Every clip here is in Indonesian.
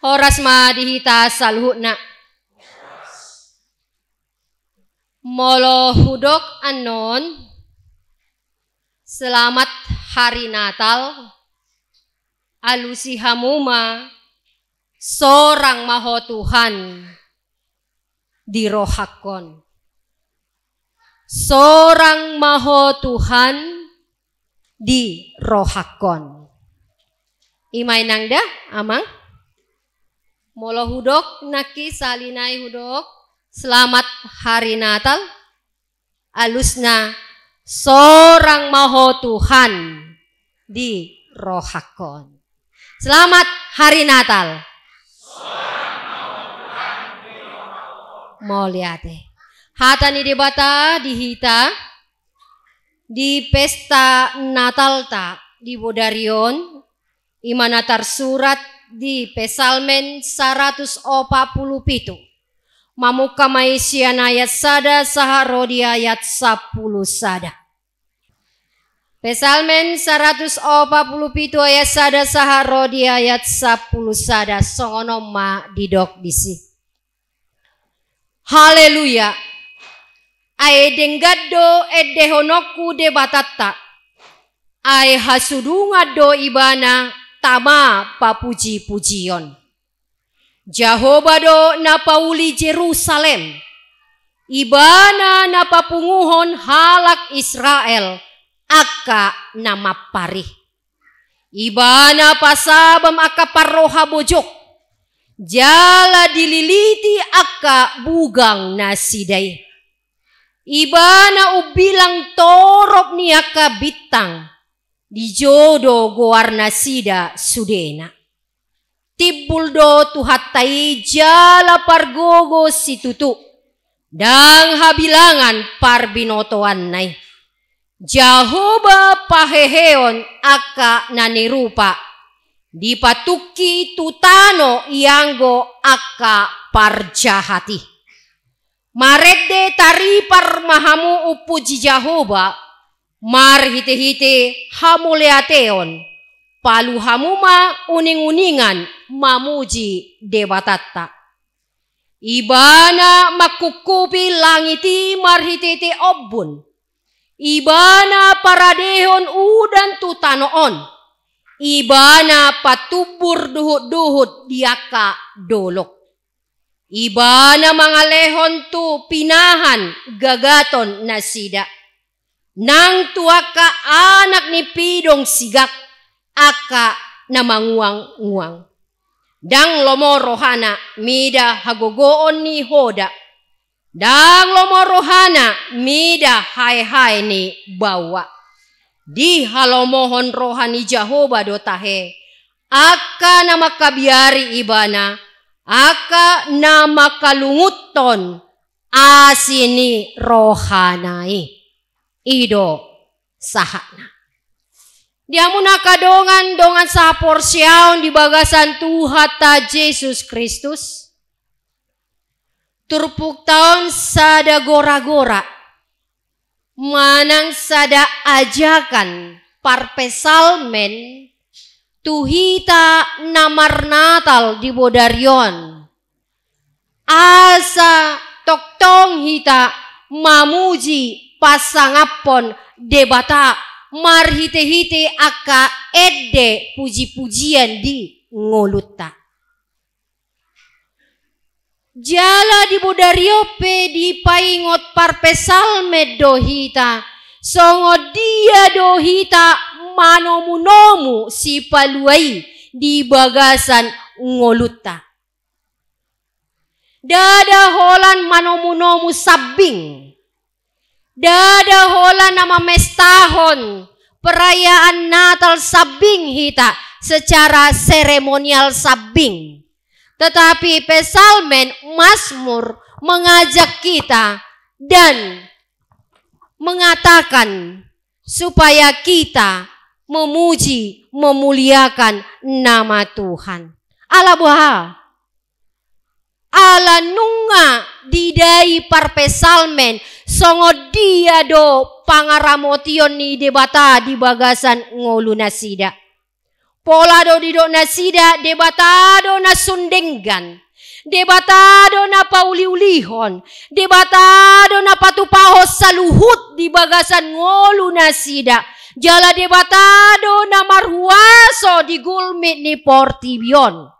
Horas madihita nak, Molo hudok anon. Selamat hari Natal. Alusi hamuma. Sorang maho Tuhan. Di rohakon. Sorang maho Tuhan di rohakon. Imai nang dah, amang? Molo hudok naki salinai hudok. Selamat hari Natal. Alusna sorang maho Tuhan di rohakon. Selamat hari Natal. hata Hatani debata dihita di pesta Natal tak di Bodarion imanatar surat di Pesalmen pitu. Mamuka maisian ayat sada saharodi ayat 10 sada. Pesalmen pitu ayat sada saharodi ayat 10 sada. Songono ma didok disi. Haleluya. Ae denggado e dehonoku de Ae hasudunga do ibana tama papuji-pujion. Jahobado napauli Jerusalem, ibana napapunguhon halak Israel, akka nama parih. Ibana pasabam akka paroha bojok, jala dililiti akka bugang nasidai. Ibana ubilang torop ni aka bitang, di jodo warna sida sudena. Tibul do tuhatai jala pargogo situtu. Dang habilangan par parbinotoan nai. Jahoba paheheon aka nanirupa. Dipatuki tutano ianggo aka par jahati, Marede tari par mahamu upuji Jahoba Mar hite-hite hamuleateon. Palu hamuma uning-uningan mamuji debatatta. Ibana makukupi langiti marhitete obun. Ibana paradehon udan tutanoon. Ibana patubur duhut-duhut diaka dolok. Ibana mangalehon tu pinahan gagaton nasida. Nang tua ka anak ni pidong sigak aka na manguang-nguang. Dang lomo rohana mida hagogoon ni hoda. Dang lomo rohana mida hai-hai ni bawa. Di halomohon rohani Jahoba dotahe. Aka na makabiari ibana. Aka na makalungutton asini rohanai ido sahana. dia munaka dongan sa porsyaon di bagasan Tuhan Yesus Kristus. Turpuk tahun sada gora-gora. Manang sada ajakan parpesalmen tuhita namar natal di bodarion. Asa tok tong hita mamuji pasangapon debata marhite-hite aka ede puji-pujian di ngoluta. Jala di pe di paingot parpesal medohita, songo dia dohita manomu-nomu si paluai di bagasan ngoluta. Dada holan manomu-nomu sabing dadahola nama mestahon perayaan Natal sabing hita secara seremonial sabing. Tetapi Pesalmen Masmur mengajak kita dan mengatakan supaya kita memuji, memuliakan nama Tuhan. Allah buah ala nunga didai parpesalmen songo dia do pangaramotion ni debata di bagasan ngolu nasida. Pola do dido nasida debata do nasundenggan. Debata do na pauliulihon. Debata do na patupahos saluhut di bagasan ngolu nasida. Jala debata do na marhuaso di gulmit ni portibion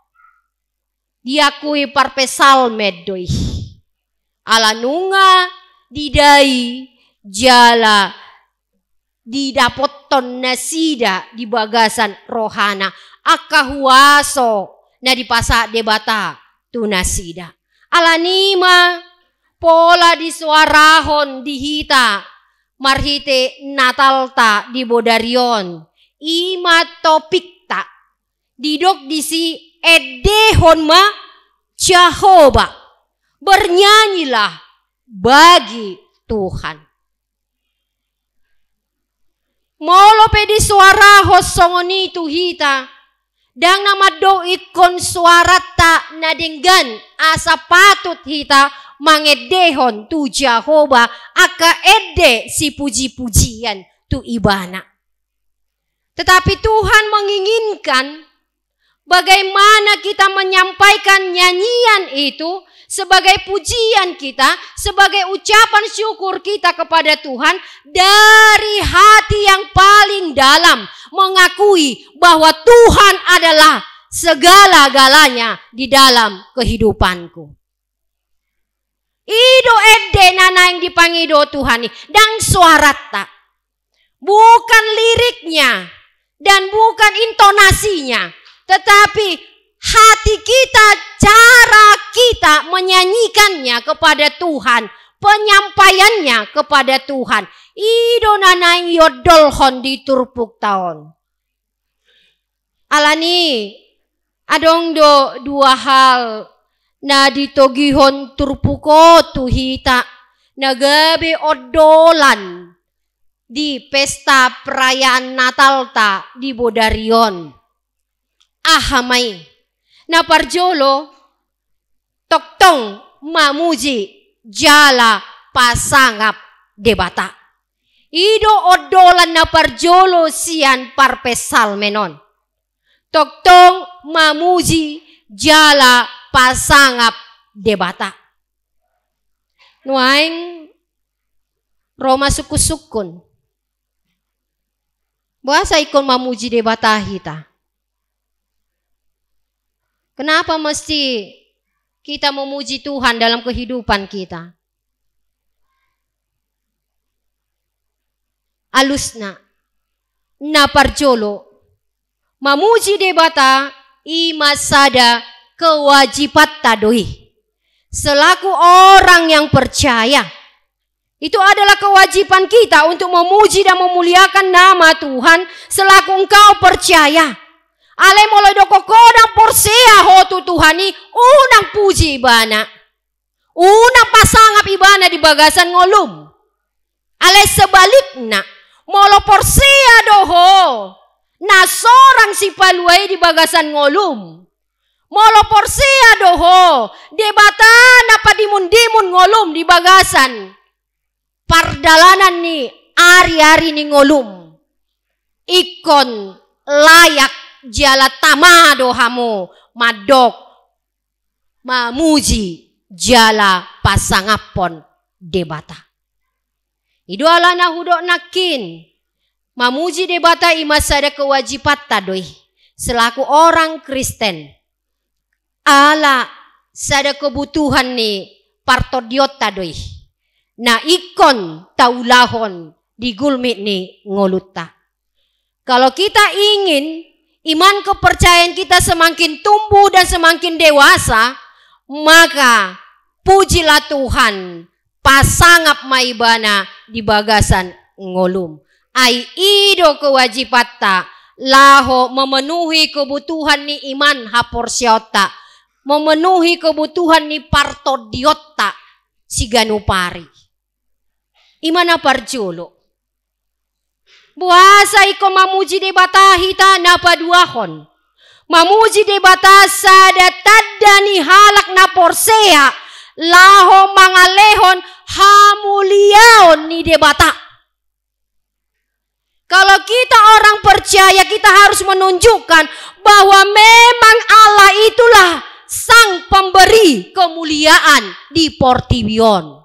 diakui parpesal medoi. Ala nunga didai jala didapotton nasida di bagasan rohana akahuaso na di pasa debata tunasida. Ala nima pola di suarahon dihita marhite natalta di bodarion ima tak didok disi edehonma Jehova. Bernyanyilah bagi Tuhan. Molo pedi suara hosongoni hita. Dang nama do ikon suara tak nadenggan asa patut hita mangedehon tu Jehova aka ede si puji-pujian tu ibana. Tetapi Tuhan menginginkan Bagaimana kita menyampaikan nyanyian itu sebagai pujian kita, sebagai ucapan syukur kita kepada Tuhan dari hati yang paling dalam, mengakui bahwa Tuhan adalah segala-galanya di dalam kehidupanku. Ido ede nana yang dipanggil dipangido Tuhan dan suara tak. Bukan liriknya dan bukan intonasinya, tetapi hati kita, cara kita menyanyikannya kepada Tuhan, penyampaiannya kepada Tuhan. Idonanai yodol hondi turpuk tahun. Alani adong do dua hal na ditogihon turpuko tuhita nagabe odolan di pesta perayaan Natal ta di Bodarion ahamai. Na parjolo toktong mamuji jala pasangap debata. Ido odolan na parjolo sian parpesal menon. Toktong mamuji jala pasangap debata. Nuaing Roma suku sukun. Bahasa ikon mamuji debata hita. Kenapa mesti kita memuji Tuhan dalam kehidupan kita? Alusna, naparjolo, memuji debata, imasada, kewajipat tadoi. Selaku orang yang percaya, itu adalah kewajiban kita untuk memuji dan memuliakan nama Tuhan selaku engkau percaya. Ale molo do ya, ho porsia hotu Tuhani unang puji ibana. Unang pasangap ibana di bagasan ngolum. Ale sebalik sebaliknya molo porsia ya doho. Na sorang si paluai di bagasan ngolum. Molo porsia ya doho. Debata napa padimun dimun ngolum di bagasan. Pardalanan ni ari-ari ni ngolum. Ikon layak jalatama dohamu madok mamuji jala pasangapon debata. Idola na hudok nakin mamuji debata imas ada kewajiban tadoi selaku orang Kristen. Ala sada kebutuhan ni partodiot tadoi. Na ikon taulahon di gulmit ni ngoluta. Kalau kita ingin iman kepercayaan kita semakin tumbuh dan semakin dewasa, maka pujilah Tuhan pasangap maibana di bagasan ngolum. Ai ido kewajibatta laho memenuhi kebutuhan ni iman haporsiota. Memenuhi kebutuhan ni partodiota si ganupari. Imana parjulo. Buasa iko mamuji de batahita napa hon, Mamuji de bata sada tadani halak na porsea. Laho mangalehon hamuliaon ni de bata. Kalau kita orang percaya kita harus menunjukkan bahwa memang Allah itulah sang pemberi kemuliaan di Portibion.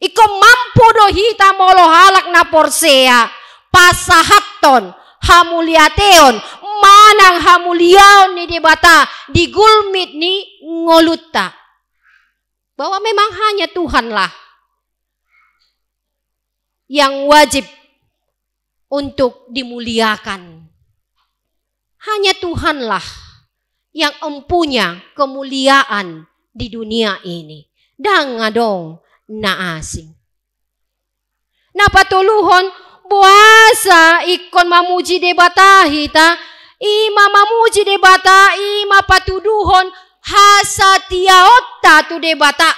Iko mampu dohita molo halak na porsea pasahaton hamuliateon manang hamuliaon ni di bata digulmit ni ngoluta bahwa memang hanya Tuhanlah yang wajib untuk dimuliakan. Hanya Tuhanlah yang empunya kemuliaan di dunia ini. Dangadong na asing. Napatuluhon puasa ikon mamuji debatahi ta ima mamuji debata ima patuduhon hasatia otta tu debata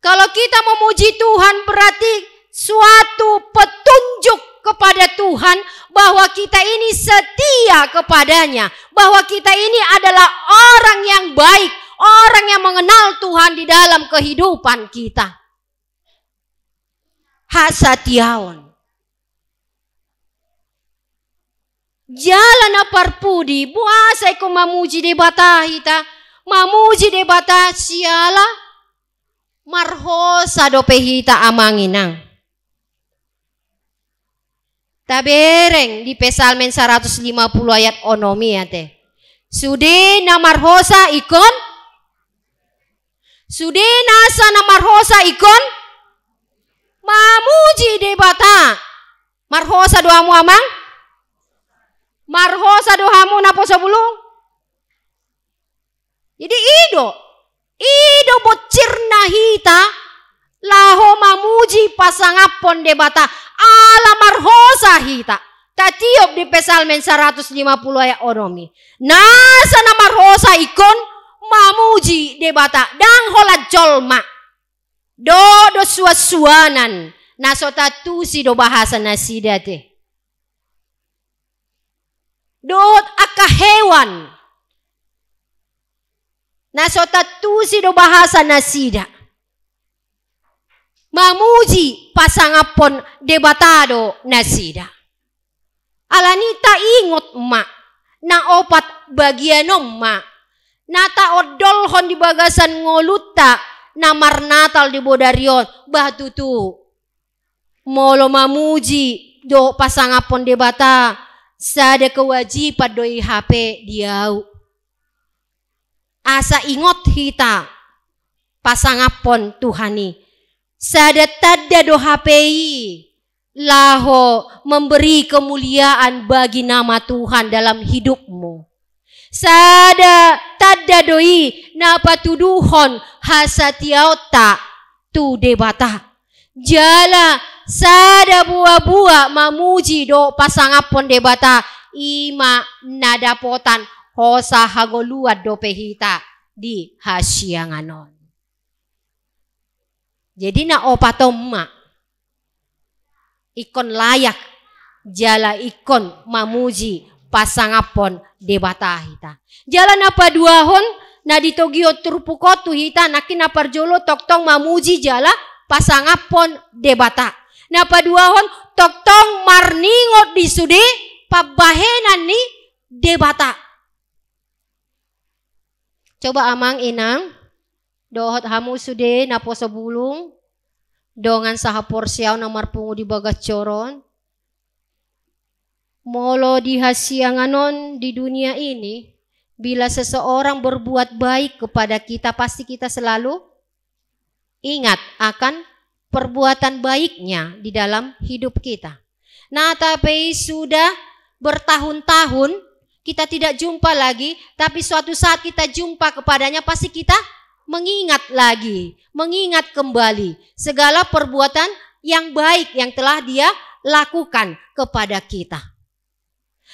kalau kita memuji Tuhan berarti suatu petunjuk kepada Tuhan bahwa kita ini setia kepadanya, bahwa kita ini adalah orang yang baik, orang yang mengenal Tuhan di dalam kehidupan kita hasatiaon. Jalan apa aparpudi, buasai ko mamuji debata hita, mamuji debata bata siala, marhosa dopehita hita amanginang. Tabereng di Pesalmen 150 ayat onomi ya teh. Sudi Marhosa ikon. Sudi nasa Marhosa ikon mamuji di bata marhosa doamu amang marhosa doamu na poso bulung jadi ido ido bocirna hita laho mamuji pasangapon de bata ala marhosa hita Tatiop di Pesalmen 150 ayat onomi. Nasa na marhosa ikon mamuji de bata dang hola jolmak Do do suasuanan. Na sota tu si do bahasa nasida te. Do aka hewan. Na sota tu si do bahasa nasida. Mamuji pasangapon debatado nasida. Alanita ingot ma. Na opat bagianom ma. Nata odolhon di bagasan ngoluta namar natal di bodarion batu tu molo mamuji do pasang apon de bata sada kewajiban doi HP diau asa ingot hita pasang apon Tuhani sada tada do HPI laho memberi kemuliaan bagi nama Tuhan dalam hidupmu sada tadadoi napatuduhon hasatiauta tu debata. Jala sada bua-bua mamuji do pasangapon debata ima nadapotan hosa hagoluat do pehita di hasianganon. Jadi na opatomma ikon layak jala ikon mamuji pasangapon debata hita. Jalan apa dua hon na Tokyo turpukotu hita nakin jolo tok toktong mamuji jala pasangapon debata. Na dua hon toktong marningot disude pabahenan ni debata. Coba amang inang dohot hamu sude na poso bulung dongan sahapor siaw nomor pungu di bagas coron Molo dihasianganon di dunia ini, bila seseorang berbuat baik kepada kita, pasti kita selalu ingat akan perbuatan baiknya di dalam hidup kita. Nah, tapi sudah bertahun-tahun kita tidak jumpa lagi, tapi suatu saat kita jumpa kepadanya, pasti kita mengingat lagi, mengingat kembali segala perbuatan yang baik yang telah dia lakukan kepada kita.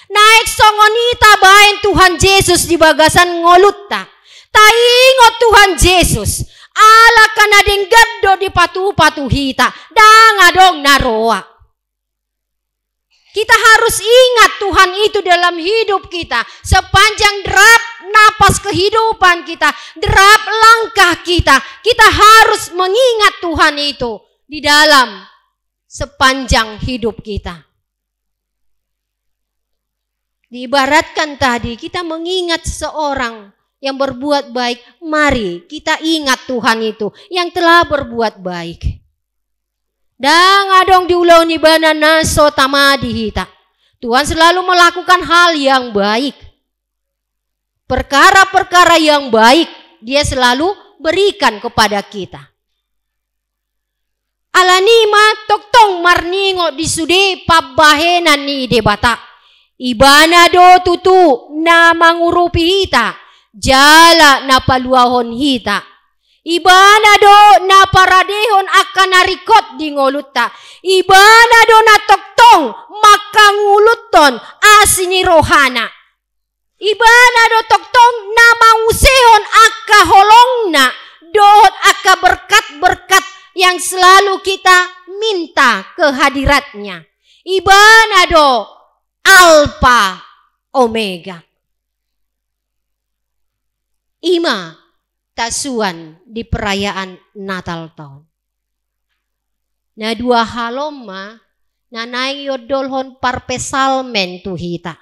Naik songonita bain Tuhan Yesus di bagasan ngolutta. Taingot Tuhan Yesus. Ala kanading gaddo di patu-patuhita. Dangadong naroa. Kita harus ingat Tuhan itu dalam hidup kita. Sepanjang derap napas kehidupan kita, derap langkah kita, kita harus mengingat Tuhan itu di dalam sepanjang hidup kita. Diibaratkan tadi kita mengingat seorang yang berbuat baik, mari kita ingat Tuhan itu yang telah berbuat baik. Dan adong diuloni naso sotama hita. Tuhan selalu melakukan hal yang baik. Perkara-perkara yang baik dia selalu berikan kepada kita. Alani tok tong marningo di sude pabahenan ni debata Ibana do tutu na mangurupi hita. Jala na paluahon hita. Ibana do na paradehon akan narikot di ngolutta. Ibana do na toktong makanguluton asini rohana. Ibana do toktong na mausehon akka holongna. Dohot akka berkat-berkat yang selalu kita minta kehadiratnya. Ibana do Alfa Omega. Ima tasuan di perayaan Natal tahun. Na dua haloma nanai yodolhon parpesalmen tu hita.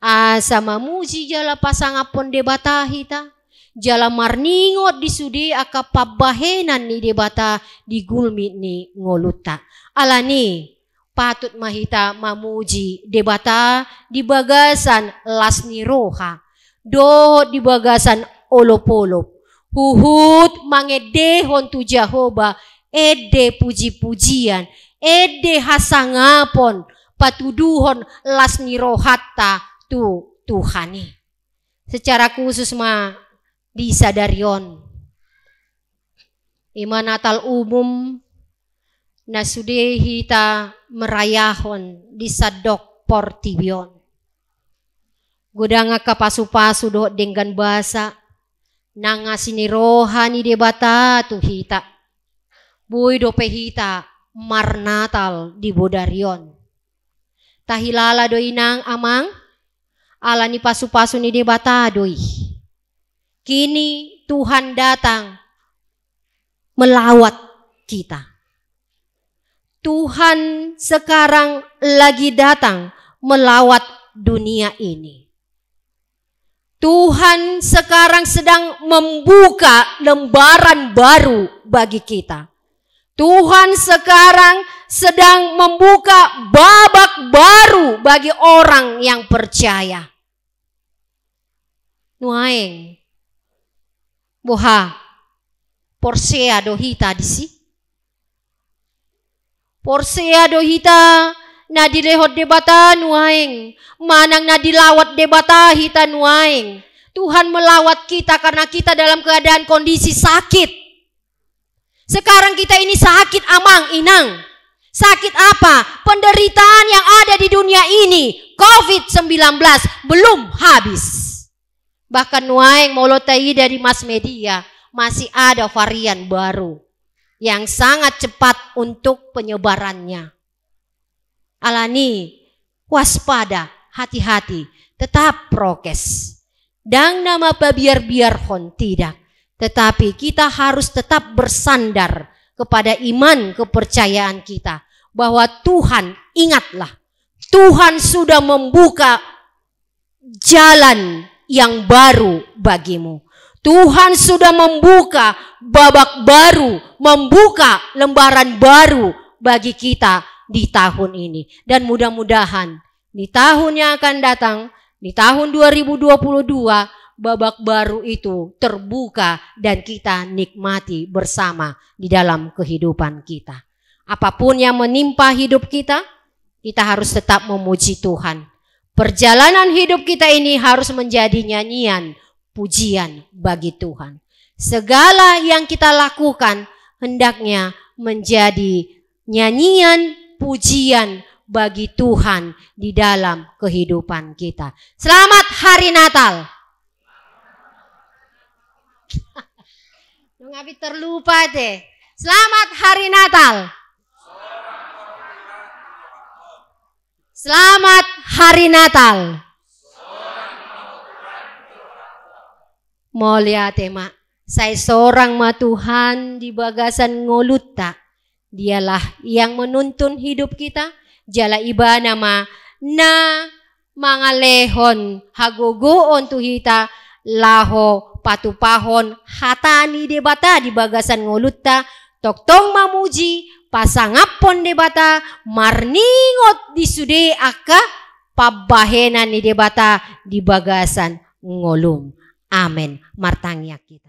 Asa mamuji jala apon debata hita. Jala marningot di sudi akapabahenan ni debata di gulmit ni ngoluta. Alani patut mahita mamuji debata di bagasan lasni roha do di bagasan olopolo huhut mangede hontu jahoba ede puji-pujian ede hasangapon patuduhon lasni rohatta tu Tuhani secara khusus ma disadarion Natal umum na hita merayahon di sadok portibion. Gudanga kapasu-pasu do dengan basa, nanga rohani debata tu hita. Bui do pehita marnatal di bodarion. Tahilala do inang amang Alani ni pasu-pasu ni debata doi. Kini Tuhan datang melawat kita. Tuhan sekarang lagi datang melawat dunia ini. Tuhan sekarang sedang membuka lembaran baru bagi kita. Tuhan sekarang sedang membuka babak baru bagi orang yang percaya. Nuaeng, boha, porsea dohita sini. Porsea dohita na dilehot debata nuaing. Manang na dilawat debata hita nuaing. Tuhan melawat kita karena kita dalam keadaan kondisi sakit. Sekarang kita ini sakit amang inang. Sakit apa? Penderitaan yang ada di dunia ini. COVID-19 belum habis. Bahkan nuaing molotai dari mas media masih ada varian baru yang sangat cepat untuk penyebarannya. Alani, waspada, hati-hati, tetap prokes. Dan nama biar-biar hon, tidak. Tetapi kita harus tetap bersandar kepada iman kepercayaan kita. Bahwa Tuhan, ingatlah, Tuhan sudah membuka jalan yang baru bagimu. Tuhan sudah membuka babak baru, membuka lembaran baru bagi kita di tahun ini. Dan mudah-mudahan di tahun yang akan datang, di tahun 2022, babak baru itu terbuka dan kita nikmati bersama di dalam kehidupan kita. Apapun yang menimpa hidup kita, kita harus tetap memuji Tuhan. Perjalanan hidup kita ini harus menjadi nyanyian pujian bagi Tuhan. Segala yang kita lakukan hendaknya menjadi nyanyian pujian bagi Tuhan di dalam kehidupan kita. Selamat Hari Natal. Ngapi terlupa deh. Selamat Hari Natal. Selamat Hari Natal. Mau lihat emak, saya seorang ma Tuhan di bagasan ngoluta. Dialah yang menuntun hidup kita. Jala iba nama na mangalehon hagogoon tuhita laho patupahon hatani debata di bagasan ngolutta toktong mamuji pasangapon debata marningot disude aka pabahenan ni debata di bagasan ngolum Amin. Martangnya kita.